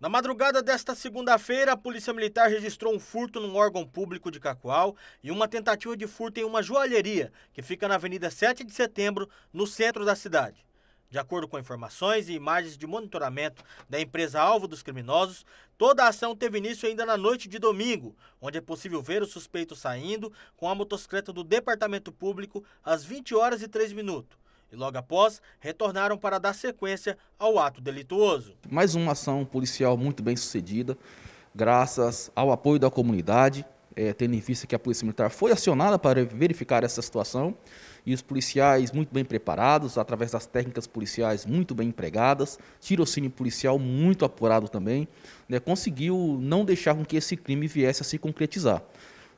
Na madrugada desta segunda-feira, a Polícia Militar registrou um furto num órgão público de Cacoal e uma tentativa de furto em uma joalheria que fica na Avenida 7 de Setembro, no centro da cidade. De acordo com informações e imagens de monitoramento da empresa alvo dos criminosos, toda a ação teve início ainda na noite de domingo, onde é possível ver o suspeito saindo com a motocicleta do Departamento Público às 20 horas e 3 minutos e logo após retornaram para dar sequência ao ato delituoso. Mais uma ação policial muito bem sucedida, graças ao apoio da comunidade, é, tendo em vista que a Polícia Militar foi acionada para verificar essa situação e os policiais muito bem preparados, através das técnicas policiais muito bem empregadas, tirocínio policial muito apurado também, né, conseguiu não deixar com que esse crime viesse a se concretizar.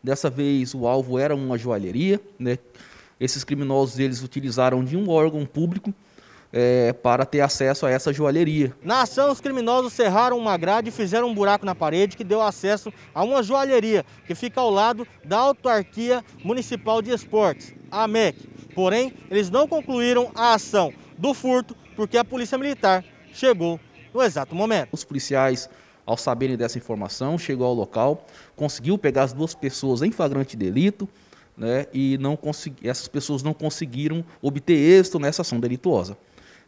Dessa vez o alvo era uma joalheria, né, esses criminosos eles utilizaram de um órgão público é, para ter acesso a essa joalheria. Na ação, os criminosos cerraram uma grade e fizeram um buraco na parede que deu acesso a uma joalheria que fica ao lado da Autarquia Municipal de Esportes, a MEC. Porém, eles não concluíram a ação do furto porque a Polícia Militar chegou no exato momento. Os policiais, ao saberem dessa informação, chegou ao local, conseguiu pegar as duas pessoas em flagrante delito, né, e não essas pessoas não conseguiram obter êxito nessa ação delituosa.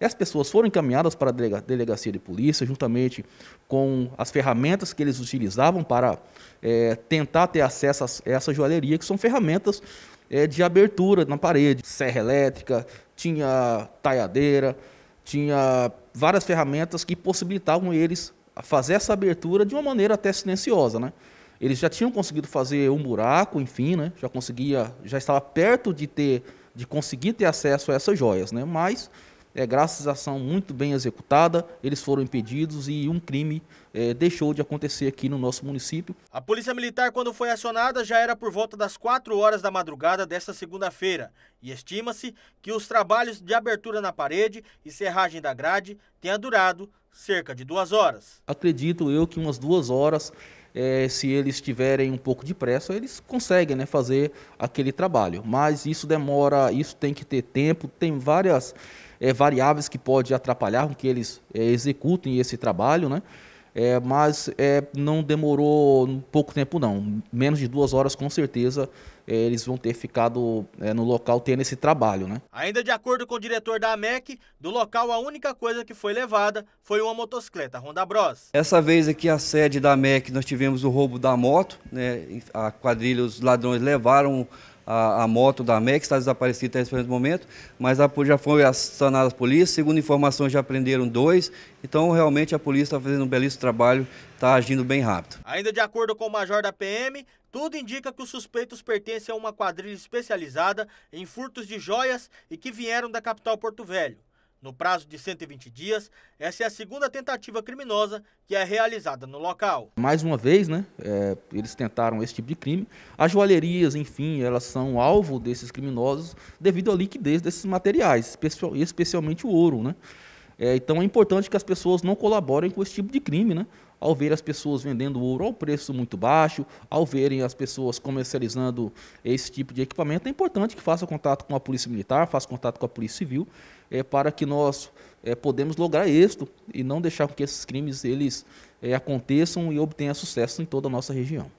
Essas pessoas foram encaminhadas para a delegacia de polícia, juntamente com as ferramentas que eles utilizavam para é, tentar ter acesso a essa joalheria, que são ferramentas é, de abertura na parede, serra elétrica, tinha taiadeira, tinha várias ferramentas que possibilitavam eles fazer essa abertura de uma maneira até silenciosa, né? Eles já tinham conseguido fazer um buraco, enfim, né? Já conseguia, já estava perto de ter, de conseguir ter acesso a essas joias, né? Mas é, graças à ação muito bem executada, eles foram impedidos e um crime é, deixou de acontecer aqui no nosso município. A Polícia Militar, quando foi acionada, já era por volta das 4 horas da madrugada desta segunda-feira e estima-se que os trabalhos de abertura na parede e serragem da grade tenham durado cerca de duas horas. Acredito eu que umas duas horas, é, se eles tiverem um pouco de pressa, eles conseguem né, fazer aquele trabalho. Mas isso demora, isso tem que ter tempo, tem várias é, variáveis que pode atrapalhar com que eles é, executem esse trabalho, né? É, mas é, não demorou pouco tempo não, menos de duas horas com certeza é, eles vão ter ficado é, no local tendo esse trabalho. Né? Ainda de acordo com o diretor da AMEC, do local a única coisa que foi levada foi uma motocicleta Honda Bros. Essa vez aqui a sede da AMEC nós tivemos o roubo da moto, né? a quadrilha, os ladrões levaram a, a moto da MEC, está desaparecida até esse momento, mas a, já foi acionada a polícia, segundo informações já prenderam dois, então realmente a polícia está fazendo um belíssimo trabalho, está agindo bem rápido. Ainda de acordo com o major da PM, tudo indica que os suspeitos pertencem a uma quadrilha especializada em furtos de joias e que vieram da capital Porto Velho. No prazo de 120 dias, essa é a segunda tentativa criminosa que é realizada no local. Mais uma vez, né, é, eles tentaram esse tipo de crime. As joalherias, enfim, elas são alvo desses criminosos devido à liquidez desses materiais, especialmente o ouro, né. É, então é importante que as pessoas não colaborem com esse tipo de crime, né? ao ver as pessoas vendendo ouro ao preço muito baixo, ao verem as pessoas comercializando esse tipo de equipamento, é importante que faça contato com a Polícia Militar, faça contato com a Polícia Civil, é, para que nós é, podemos lograr êxito e não deixar com que esses crimes eles é, aconteçam e obtenham sucesso em toda a nossa região.